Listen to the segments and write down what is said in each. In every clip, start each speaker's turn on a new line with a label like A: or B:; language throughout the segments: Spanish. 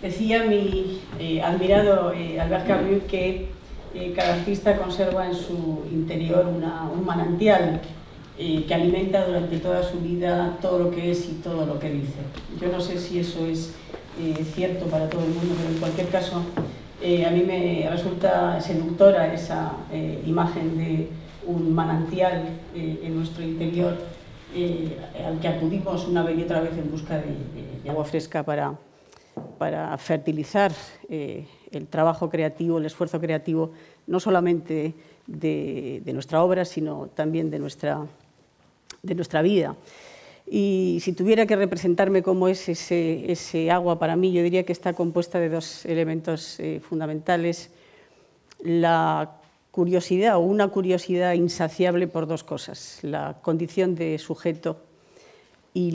A: Decía mi eh, admirado eh, Albert Camus que cada artista conserva en su interior un manantial eh, que alimenta durante toda su vida todo lo que es y todo lo que dice. Yo no sé si eso es eh, cierto para todo el mundo, pero en cualquier caso eh, a mí me resulta seductora esa imagen de un manantial en nuestro interior al que acudimos una vez y otra vez en busca de, agua fresca para, para fertilizar el trabajo creativo, el esfuerzo creativo, no solamente de, nuestra obra, sino también de nuestra, de nuestra vida. Y si tuviera que representarme cómo es ese, agua para mí, yo diría que está compuesta de dos elementos eh, fundamentales. La curiosidad o una curiosidad insaciable por dos cosas. La condición de sujeto y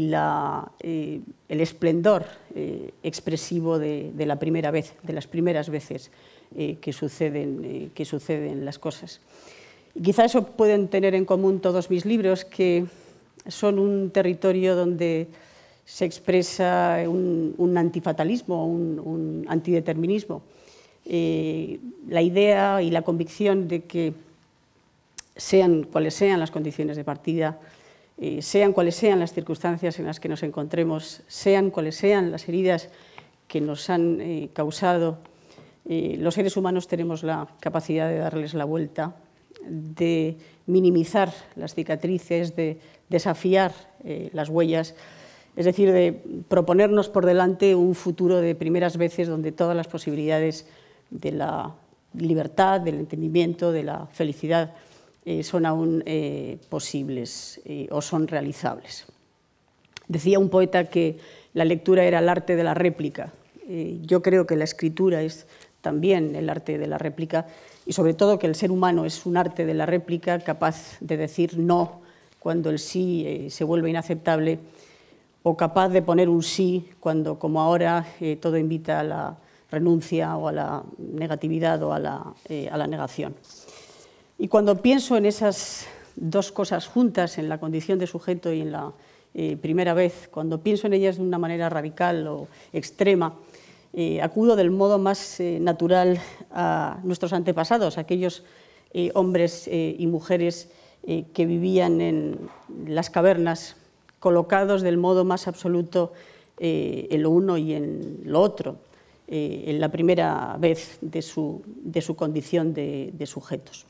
A: eh, el esplendor eh, expresivo de, la primera vez, de las primeras veces eh, que, suceden, que suceden las cosas. Y quizá eso pueden tener en común todos mis libros, que son un territorio donde se expresa un, antifatalismo, un, un antideterminismo. la idea y la convicción de que sean cuales sean las condiciones de partida, sean cuales sean las circunstancias en las que nos encontremos, sean cuales sean las heridas que nos han eh, causado, eh, los seres humanos tenemos la capacidad de darles la vuelta, de minimizar las cicatrices, de desafiar eh, las huellas, es decir, de proponernos por delante un futuro de primeras veces donde todas las posibilidades de la libertad, del entendimiento, de la felicidad eh, son aún eh, posibles eh, o son realizables. Decía un poeta que la lectura era el arte de la réplica. yo creo que la escritura es también el arte de la réplica y sobre todo que el ser humano es un arte de la réplica capaz de decir no cuando el sí se vuelve inaceptable o capaz de poner un sí cuando, como ahora, todo invita a la renuncia o a la negatividad o a la negación. Y cuando pienso en esas dos cosas juntas, en la condición de sujeto y en la eh, primera vez, cuando pienso en ellas de una manera radical o extrema, eh, acudo del modo más eh, natural a nuestros antepasados, aquellos hombres y mujeres que vivían en las cavernas, colocados del modo más absoluto en lo uno y en lo otro, en la primera vez de su, condición de sujetos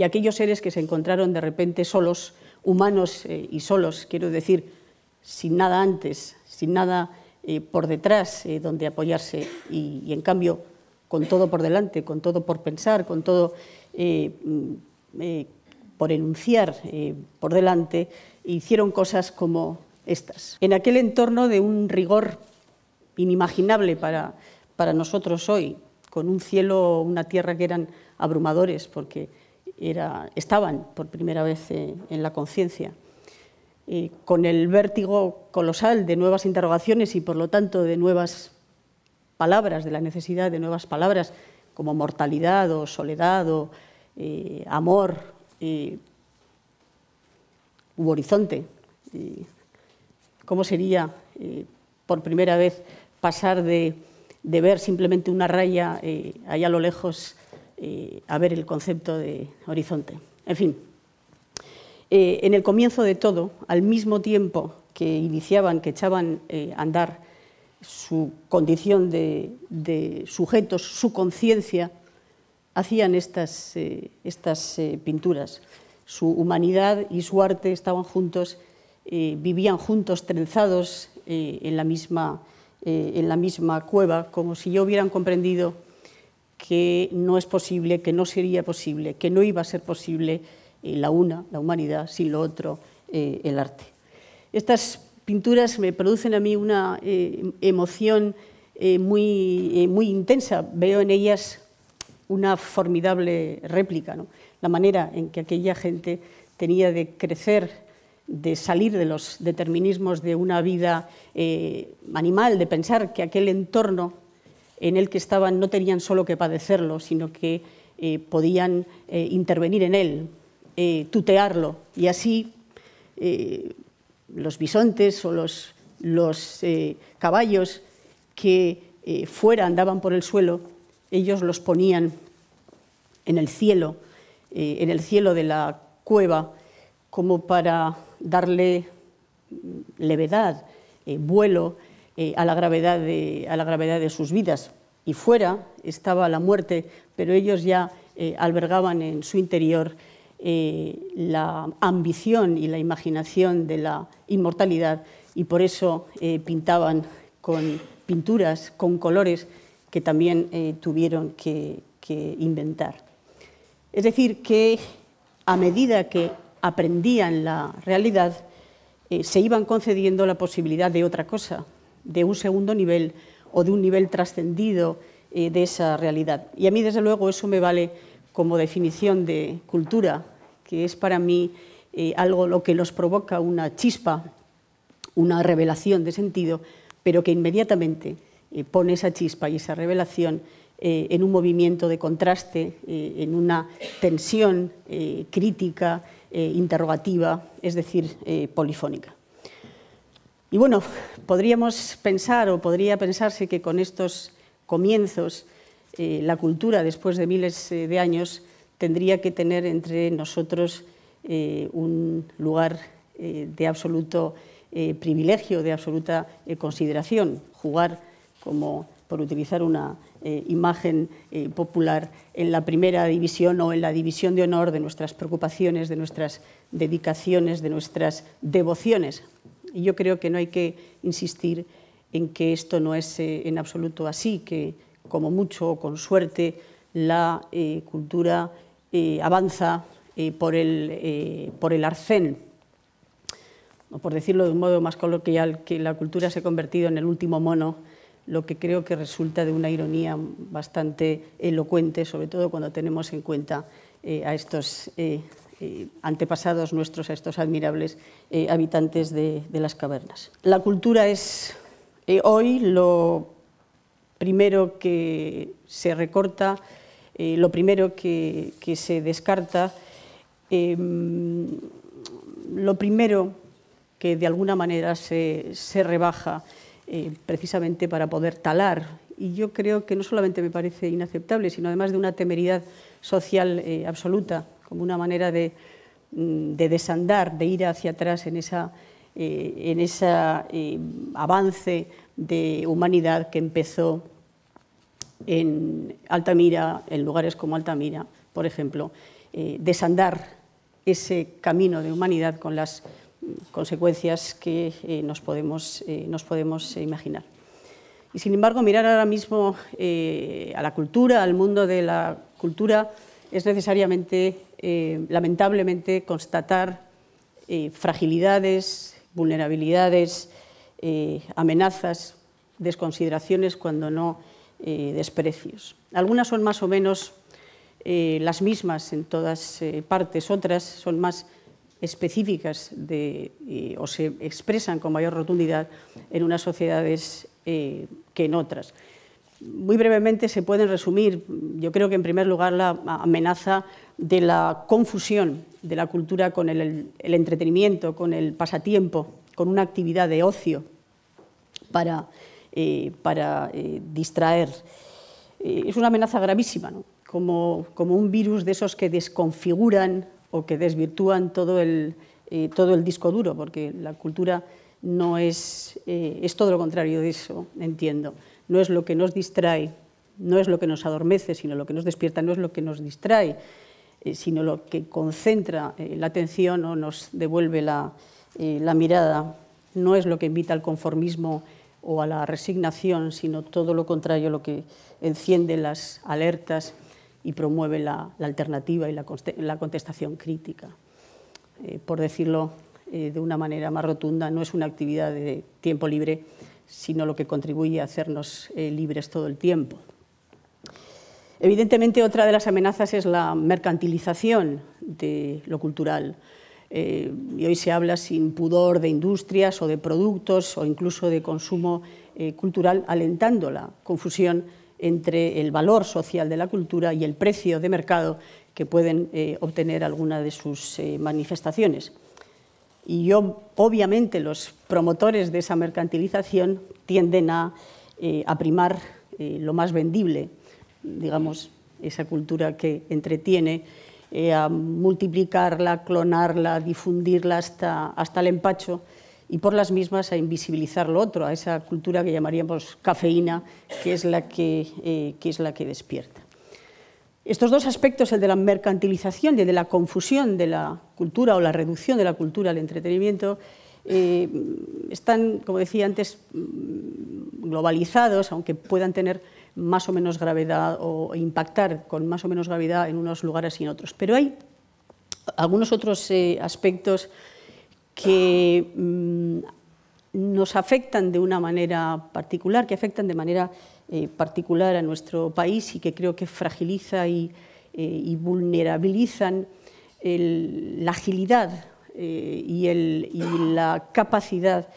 A: y aquellos seres que se encontraron de repente solos, humanos eh, y solos, quiero decir, sin nada antes, sin nada eh, por detrás eh, donde apoyarse y, en cambio con todo por delante, con todo por pensar, con todo mm, por enunciar por delante, hicieron cosas como estas. En aquel entorno de un rigor inimaginable para, para nosotros hoy, con un cielo, una tierra que eran abrumadores, porque estaban por primera vez eh, en la conciencia. con el vértigo colosal de nuevas interrogaciones y, por lo tanto, de nuevas palabras, de la necesidad de nuevas palabras como mortalidad o soledad o eh, amor eh, u horizonte. ¿Cómo sería, por primera vez, pasar de, de ver simplemente una raya allá a lo lejos eh, a ver el concepto de horizonte. En fin, eh, en el comienzo de todo, al mismo tiempo que iniciaban, que echaban eh, a andar su condición de, sujetos, su conciencia, hacían estas, pinturas. Su humanidad y su arte estaban juntos, vivían juntos, trenzados en la misma... en la misma cueva, como si yo hubieran comprendido que no es posible, que no sería posible, que no iba a ser posible eh, la una, la humanidad, sin lo otro, eh, el arte. Estas pinturas me producen a mí una eh, emoción muy, intensa. Veo en ellas una formidable réplica, la manera en que aquella gente tenía de crecer, de salir de los determinismos de una vida animal, de pensar que aquel entorno en el que estaban no tenían solo que padecerlo, sino que eh, podían eh, intervenir en él, eh, tutearlo. Y así los bisontes o los, los caballos que fuera andaban por el suelo, ellos los ponían en el cielo, en el cielo de la cueva, como para darle mm, levedad, vuelo eh, a, la gravedad de, sus vidas. Y fuera estaba la muerte, pero ellos ya eh, albergaban en su interior eh, la ambición y la imaginación de la inmortalidad y por eso pintaban con pinturas, con colores que también tuvieron que, inventar. Es decir, que a medida que aprendían la realidad, se iban concediendo la posibilidad de otra cosa, de un segundo nivel o de un nivel trascendido eh, de esa realidad. Y a mí, desde luego, eso me vale como definición de cultura, que es para mí eh, algo lo que nos provoca una chispa, una revelación de sentido, pero que inmediatamente eh, pone esa chispa y esa revelación en un movimiento de contraste, en una tensión crítica, interrogativa, es decir, polifónica. Y bueno, podríamos pensar o podría pensarse que con estos comienzos eh, la cultura, después de miles eh, de años, tendría que tener entre nosotros eh, un lugar de absoluto privilegio, de absoluta consideración, jugar como por utilizar una imagen popular, en la primera división o en la división de honor de nuestras preocupaciones, de nuestras dedicaciones, de nuestras devociones. Y yo creo que no hay que insistir en que esto no es eh, en absoluto así, que como mucho o con suerte la eh, cultura eh, avanza por, el, por el arcén, o por decirlo de un modo más coloquial, que la cultura se ha convertido en el último mono, lo que creo que resulta de una ironía bastante elocuente, sobre todo cuando tenemos en cuenta a estos eh, antepasados nuestros a estos admirables eh, habitantes de, las cavernas. La cultura es eh, hoy lo primero que se recorta, lo primero que, se descarta, em, lo primero que de alguna manera se, rebaja precisamente para poder talar y yo creo que no solamente me parece inaceptable, sino además de una temeridad social absoluta como una manera mm, de, desandar, de ir hacia atrás en ese eh, eh, avance de humanidad que empezó en Altamira, en lugares como Altamira, por ejemplo, eh, desandar ese camino de humanidad con las mm, consecuencias que nos, podemos, imaginar. Y sin embargo, mirar ahora mismo a la cultura, al mundo de la cultura, es necesariamente, eh, lamentablemente, constatar eh, fragilidades, vulnerabilidades, eh, amenazas, desconsideraciones, cuando no desprecios. Algunas son más o menos las mismas en todas partes, otras son más específicas o se expresan con mayor rotundidad en unas sociedades que en otras muy brevemente se pueden resumir, yo creo que en primer lugar la amenaza de la confusión de la cultura con el, entretenimiento, con el pasatiempo, con una actividad de ocio para, eh, eh, distraer. Eh, es una amenaza gravísima, como, un virus de esos que desconfiguran o que desvirtúan todo el, disco duro, porque la cultura no es todo lo contrario de eso, entiendo no es lo que nos distrae, no es lo que nos adormece, sino lo que nos despierta, no es lo que nos distrae, eh, sino lo que concentra eh, la atención o nos devuelve eh, la, mirada, no es lo que invita al conformismo o a la resignación, sino todo lo contrario, lo que enciende las alertas y promueve la, alternativa y la, contestación crítica. por decirlo de una manera más rotunda, no es una actividad de tiempo libre, sino lo que contribuye a hacernos eh, libres todo el tiempo. Evidentemente, otra de las amenazas es la mercantilización de lo cultural. Eh, y hoy se habla sin pudor de industrias o de productos o incluso de consumo eh, cultural, alentando la confusión entre el valor social de la cultura y el precio de mercado que pueden obtener alguna de sus manifestaciones y yo, obviamente los promotores de esa mercantilización tienden a, eh, primar eh, lo más vendible, digamos, esa cultura que entretiene, eh, a multiplicarla, clonarla, difundirla hasta, el empacho y por las mismas a invisibilizar lo otro, a esa cultura que llamaríamos cafeína, que es que, es la que despierta. Estos dos aspectos, el de la mercantilización y el de la confusión de la cultura o la reducción de la cultura al entretenimiento, eh, están, como decía antes, mm, globalizados, aunque puedan tener más o menos gravedad o impactar con más o menos gravedad en unos lugares y en otros. Pero hay algunos otros eh, aspectos que mm, nos afectan de una manera particular, que afectan de manera eh, particular a nuestro país y que creo que fragiliza y, vulnerabiliza eh, vulnerabilizan la agilidad eh, y, la capacidad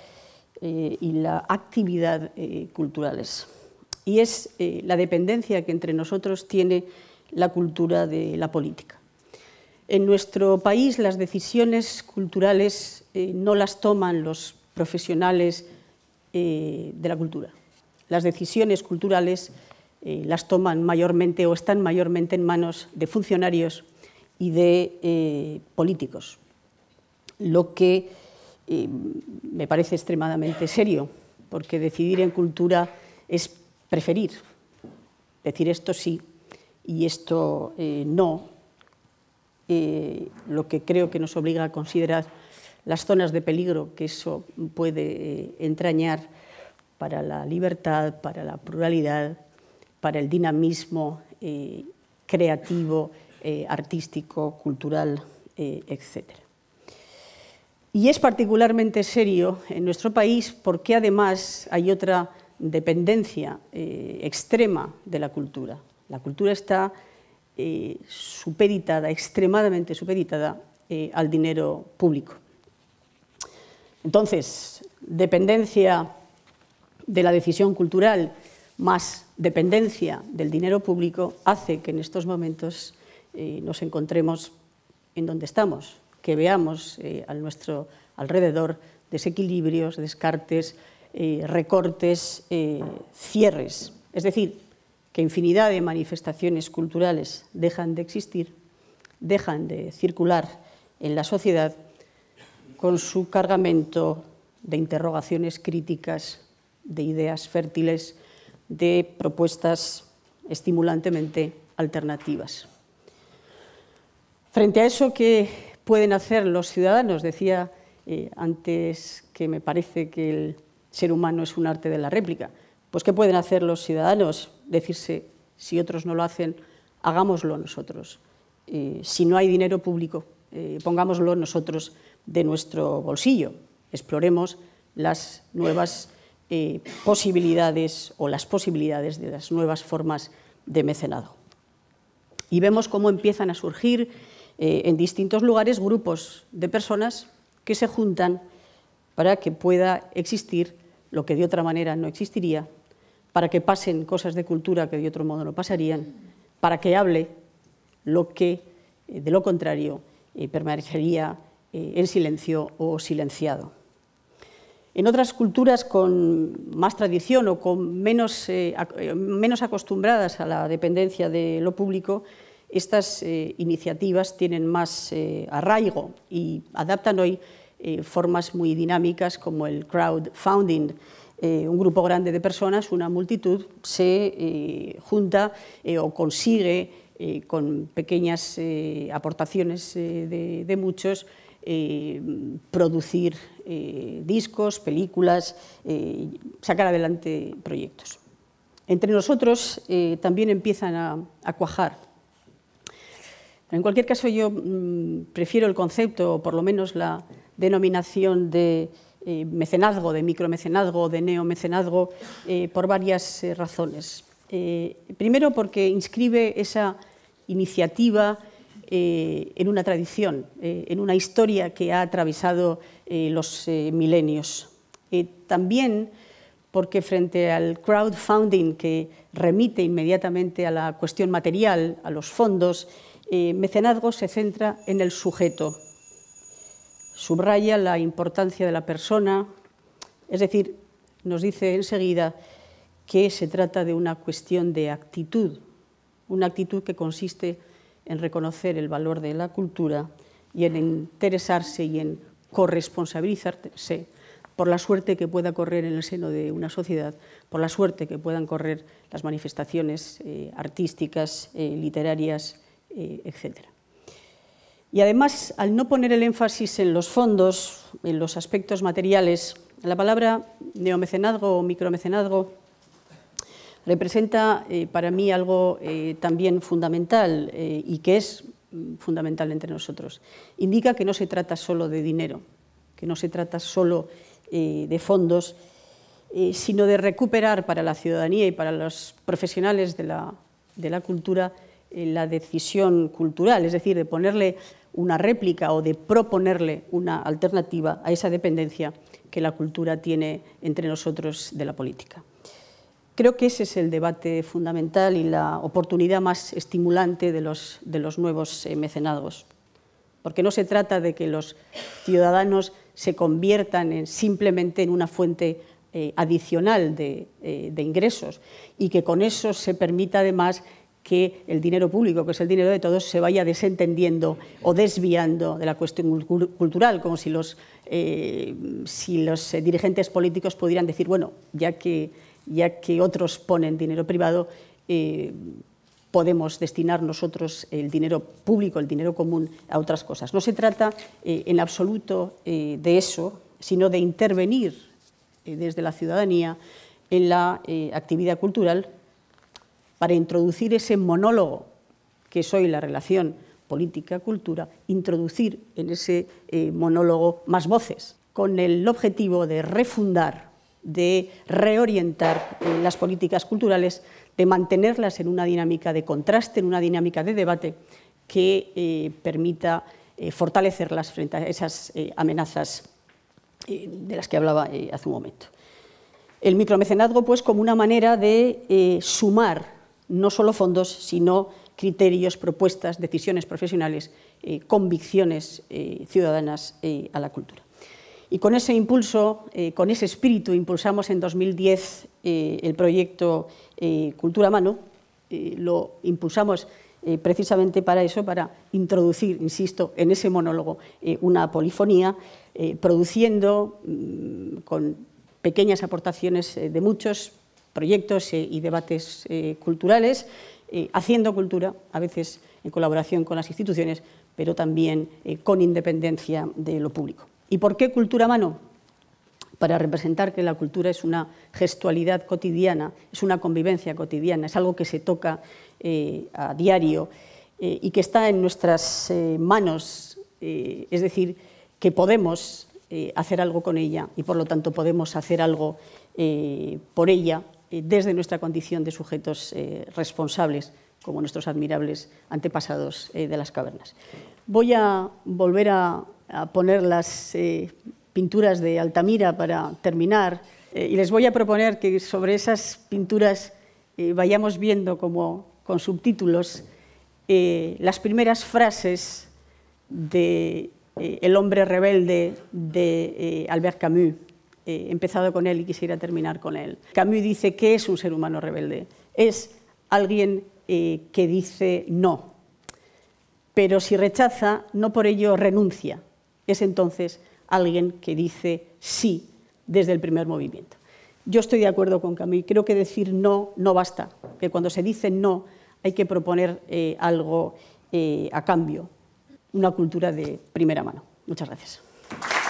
A: y la actividad culturales. Y es la dependencia que entre nosotros tiene la cultura de la política. En nuestro país las decisiones culturales no las toman los profesionales de la cultura las decisiones culturales eh, las toman mayormente o están mayormente en manos de funcionarios y de eh, políticos, lo que eh, me parece extremadamente serio, porque decidir en cultura es preferir, decir esto sí y esto no, lo que creo que nos obliga a considerar las zonas de peligro que eso puede entrañar para la libertad, para la pluralidad, para el dinamismo eh, creativo, eh, artístico, cultural, eh, etc. Y es particularmente serio en nuestro país porque además hay otra dependencia extrema de la cultura. La cultura está supeditada, extremadamente supeditada al dinero público. Entonces, dependencia de la decisión cultural más dependencia del dinero público hace que en estos momentos eh, nos encontremos en donde estamos, que veamos eh, a nuestro alrededor desequilibrios, descartes, eh, recortes, cierres. Es decir, que infinidad de manifestaciones culturales dejan de existir, dejan de circular en la sociedad con su cargamento de interrogaciones críticas de ideas fértiles, de propuestas estimulantemente alternativas. Frente a eso, ¿qué pueden hacer los ciudadanos? Decía eh, antes que me parece que el ser humano es un arte de la réplica. Pues ¿qué pueden hacer los ciudadanos? Decirse, si otros no lo hacen, hagámoslo nosotros. Eh, si no hay dinero público, eh, pongámoslo nosotros de nuestro bolsillo. Exploremos las nuevas eh, posibilidades o las posibilidades de las nuevas formas de mecenado. Y vemos cómo empiezan a surgir eh, en distintos lugares grupos de personas que se juntan para que pueda existir lo que de otra manera no existiría, para que pasen cosas de cultura que de otro modo no pasarían, para que hable lo que eh, de lo contrario permanecería en silencio o silenciado. En otras culturas con más tradición o con menos, eh, eh, acostumbradas a la dependencia de lo público, estas eh, iniciativas tienen más arraigo y adaptan hoy formas muy dinámicas como el crowdfunding. un grupo grande de personas, una multitud, se junta o consigue con pequeñas aportaciones de muchos eh, producir eh, discos, películas, eh, sacar adelante proyectos. Entre nosotros también empiezan a, cuajar. En cualquier caso, yo mm, prefiero el concepto, o por lo menos la denominación de mecenazgo, de micromecenazgo, de neomecenazgo, por varias razones. primero, porque inscribe esa iniciativa eh, en una tradición, eh, en una historia que ha atravesado eh, los milenios. también porque frente al crowdfunding que remite inmediatamente a la cuestión material, a los fondos, mecenazgo se centra en el sujeto, subraya la importancia de la persona, es decir, nos dice enseguida que se trata de una cuestión de actitud, una actitud que consiste en reconocer el valor de la cultura y en interesarse y en corresponsabilizarse por la suerte que pueda correr en el seno de una sociedad, por la suerte que puedan correr las manifestaciones eh, artísticas, eh, literarias, eh, etc. Y además, al no poner el énfasis en los fondos, en los aspectos materiales, la palabra neomecenazgo o micromecenazgo representa eh, para mí algo eh, también fundamental eh, y que es mm, fundamental entre nosotros. Indica que no se trata solo de dinero, que no se trata solo de fondos, sino de recuperar para la ciudadanía y para los profesionales de la cultura la decisión cultural, es decir, de ponerle una réplica o de proponerle una alternativa a esa dependencia que la cultura tiene entre nosotros de la política. Creo que ese es el debate fundamental y la oportunidad más estimulante de los, nuevos eh, mecenados, porque no se trata de que los ciudadanos se conviertan simplemente en una fuente eh, adicional eh, de, ingresos y que con eso se permita además que el dinero público, que es el dinero de todos, se vaya desentendiendo o desviando de la cuestión cultural, como si si los dirigentes políticos pudieran decir, bueno, ya que ya que otros ponen dinero privado, eh, podemos destinar nosotros el dinero público, el dinero común, a otras cosas. No se trata eh, en absoluto eh, de eso, sino de intervenir desde la ciudadanía en la actividad cultural para introducir ese monólogo que es hoy la relación política-cultura, introducir en ese monólogo más voces, con el objetivo de refundar de reorientar las políticas culturales, de mantenerlas en una dinámica de contraste, en una dinámica de debate que eh, permita eh, fortalecerlas frente a esas eh, amenazas de las que hablaba hace un momento. El micromecenazgo, pues, como una manera de sumar no solo fondos, sino criterios, propuestas, decisiones profesionales, convicciones ciudadanas a la cultura. Y con ese impulso, eh, con ese espíritu, impulsamos en 2010 eh, el proyecto eh, Cultura Cultura Mano. lo impulsamos precisamente para eso, para introducir, insisto, en ese monólogo una polifonía, produciendo mm, con pequeñas aportaciones de muchos proyectos y debates culturales, haciendo cultura, a veces en colaboración con las instituciones, pero también con independencia de lo público. ¿Y por qué cultura mano? Para representar que la cultura es una gestualidad cotidiana, es una convivencia cotidiana, es algo que se toca eh, a diario eh, y que está en nuestras eh, manos, es decir, que podemos hacer algo con ella y por lo tanto podemos hacer algo por ella desde nuestra condición de sujetos responsables como nuestros admirables antepasados de las cavernas. Voy a volver a a poner las eh, pinturas de Altamira para terminar. Eh, y les voy a proponer que sobre esas pinturas eh, vayamos viendo como con subtítulos las primeras frases de El hombre rebelde de Albert Camus. He empezado con él y quisiera terminar con él. Camus dice que es un ser humano rebelde. Es alguien que dice no, pero si rechaza, no por ello renuncia es entonces alguien que dice sí desde el primer movimiento. Yo estoy de acuerdo con Camille, creo que decir no no basta, que cuando se dice no hay que proponer eh, algo eh, a cambio, una cultura de primera mano. Muchas gracias.